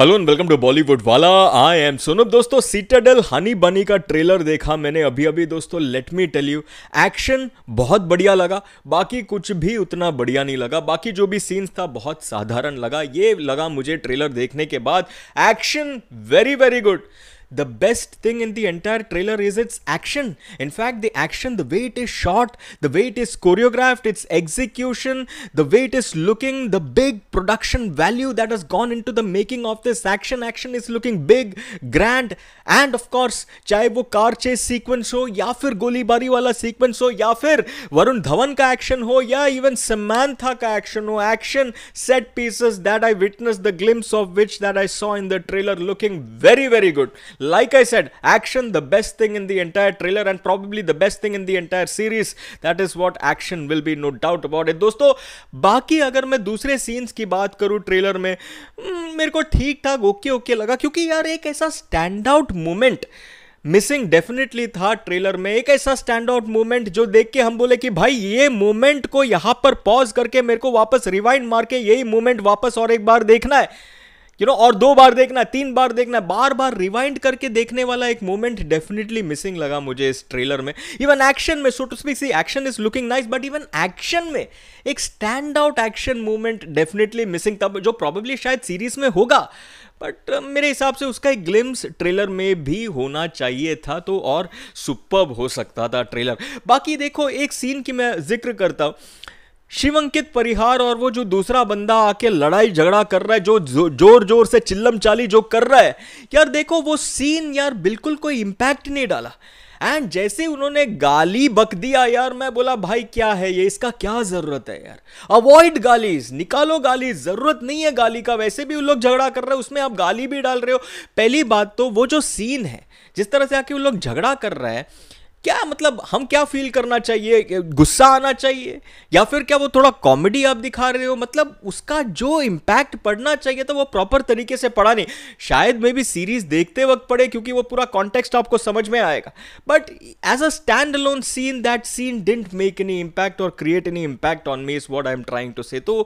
Hello and welcome to Bollywood वाला I M सोनब दोस्तों Citadel Honey बनी का ट्रेलर देखा मैंने अभी अभी दोस्तों let me tell you action बहुत बढ़िया लगा बाकी कुछ भी उतना बढ़िया नहीं लगा बाकी जो भी सीन्स था बहुत साधारण लगा ये लगा मुझे ट्रेलर देखने के बाद action very very good the best thing in the entire trailer is its action. In fact, the action, the way it is shot, the way it is choreographed, its execution, the way it is looking, the big production value that has gone into the making of this action. Action is looking big, grand, and of course, चाहे वो car sequence sequence हो या फिर गोलीबारी वाला sequence हो या फिर वरुण धवन का action हो या even समैंथा का action हो Action set pieces that I witnessed, the glimpse of which that I saw in the trailer, looking very very good. Like I said, action, the best thing in the entire trailer and probably the best thing in the entire series. That is what action will be, no doubt about it. dosto baki agar main dusre scenes ki baat karu trailer mein mere ko theek ठाक okay okay laga kyunki yaar ek aisa stand out moment missing definitely था trailer में एक ऐसा stand out moment जो देख के हम बोले कि भाई ये मोमेंट को यहां पर पॉज करके मेरे को वापस रिवाइंड मार के यही मोमेंट वापस और एक बार देखना है यू नो और दो बार देखना तीन बार देखना बार बार रिवाइंड करके देखने वाला एक मोमेंट डेफिनेटली मिसिंग लगा मुझे इस ट्रेलर में इवन एक्शन में so to speak see action is looking nice but even action में एक stand out action moment definitely missing तब जो प्रॉबेबली शायद सीरीज में होगा बट uh, मेरे हिसाब से उसका एक ग्लिम्स ट्रेलर में भी होना चाहिए था तो और सुपर्ब हो सकता था ट्रेलर बाकी देखो एक सीन की मैं जिक्र करता हूँ शिवंकित परिहार और वो जो दूसरा बंदा आके लड़ाई झगड़ा कर रहा है जो जोर जोर से चिल्लम चाली जो कर रहा है यार देखो वो सीन यार बिल्कुल कोई इम्पैक्ट नहीं डाला एंड जैसे उन्होंने गाली बक दिया यार मैं बोला भाई क्या है ये इसका क्या ज़रूरत है यार अवॉइड गालीज निकालो गाली ज़रूरत नहीं है गाली का वैसे भी उन लोग झगड़ा कर रहे हैं उसमें आप गाली भी डाल रहे हो पहली बात तो वो जो सीन है जिस तरह से आके उन लोग झगड़ा कर रहे हैं क्या मतलब हम क्या फील करना चाहिए गुस्सा आना चाहिए या फिर क्या वो थोड़ा कॉमेडी आप दिखा रहे हो मतलब उसका जो इम्पैक्ट पड़ना चाहिए था वो प्रॉपर तरीके से पड़ा नहीं शायद मे भी सीरीज देखते वक्त पड़े क्योंकि वो पूरा कॉन्टेक्स्ट आपको समझ में आएगा but as a stand alone scene that scene didn't make any impact और create any impact on me is what I am trying to say तो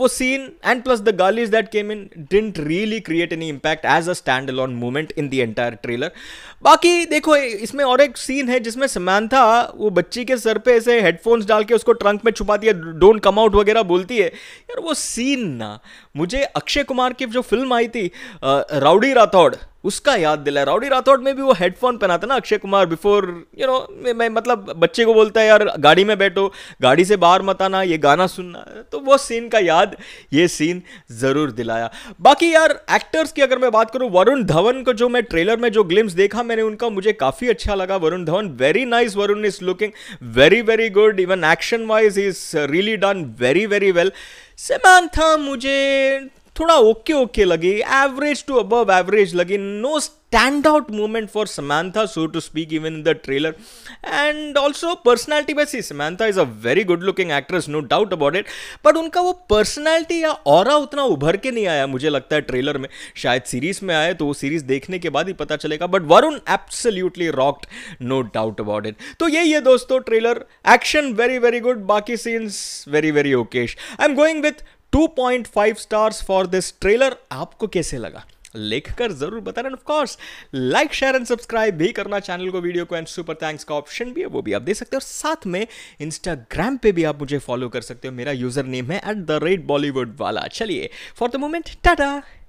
वो scene and plus the girl is that came in didn't really create any impact as a stand alone movement in the entire trailer बाकी देखो इसमें और एक scene scene है जिसमें समानता वो बच्ची के सर पे ऐसे हेडफोन्स डाल के उसको ट्रंक में छुपाती है डोंट कम आउट वगैरह बोलती है यार वो सीन ना मुझे अक्षय कुमार की जो फिल्म आई थी राउडी राठौड़ उसका याद दिला राउडी राठौड़ में भी वो हेडफोन पहनाता ना Akshay Kumar before you know मैं मतलब बच्चे को बोलता है यार गाड़ी में बैठो गाड़ी से बाहर मत आना ये गाना सुनना तो वो सीन का याद ये सीन ज़रूर दिलाया बाकी यार एक्टर्स की अगर मैं बात करूँ वरुण धवन को जो मैं ट्रेलर में जो ग्लिम्स देखा मैंने उनका मुझे काफ़ी अच्छा लगा Varun Dhawan very nice Varun is looking very very good even action wise is really done very very well था मुझे थोड़ा ओके ओके लगी एवरेज टू अबव एवरेज लगी no stand out movement for Samantha so to speak even in the trailer and also personality वैसे Samantha is a very good looking actress no doubt about it but उनका वो personality या और उतना उभर के नहीं आया मुझे लगता है ट्रेलर में शायद सीरीज में आए तो वो सीरीज देखने के बाद ही पता चलेगा but Varun absolutely rocked no doubt about it तो यही है दोस्तों trailer action very very good बाकी scenes very very okayish I am going with 2.5 stars for this trailer आपको कैसे लगा लिख कर जरूर बताना रहे of course like share and subscribe भी करना चैनल को वीडियो को एंड सुपर थैंक्स का ऑप्शन भी है वो भी आप दे सकते हो और साथ में इंस्टाग्राम पे भी आप मुझे फॉलो कर सकते हो मेरा यूजर नेम है एट द रेट बॉलीवुड वाला चलिए फॉर द मोमेंट टाटा